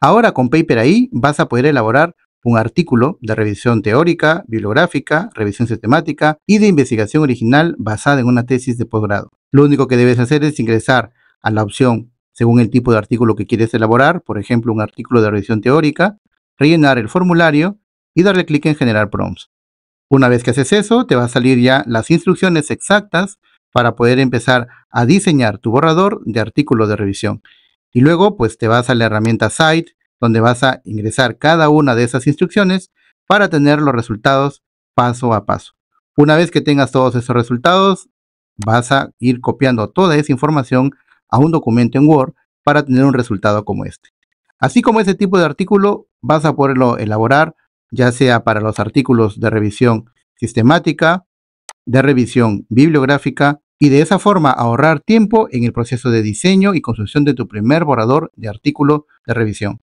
Ahora con Paper.ai vas a poder elaborar un artículo de revisión teórica, bibliográfica, revisión sistemática y de investigación original basada en una tesis de posgrado. Lo único que debes hacer es ingresar a la opción según el tipo de artículo que quieres elaborar, por ejemplo, un artículo de revisión teórica, rellenar el formulario y darle clic en generar prompts. Una vez que haces eso, te van a salir ya las instrucciones exactas para poder empezar a diseñar tu borrador de artículo de revisión. Y luego, pues te vas a la herramienta Site, donde vas a ingresar cada una de esas instrucciones para tener los resultados paso a paso. Una vez que tengas todos esos resultados, vas a ir copiando toda esa información a un documento en Word para tener un resultado como este. Así como ese tipo de artículo, vas a poderlo elaborar ya sea para los artículos de revisión sistemática, de revisión bibliográfica y de esa forma ahorrar tiempo en el proceso de diseño y construcción de tu primer borrador de artículo de revisión.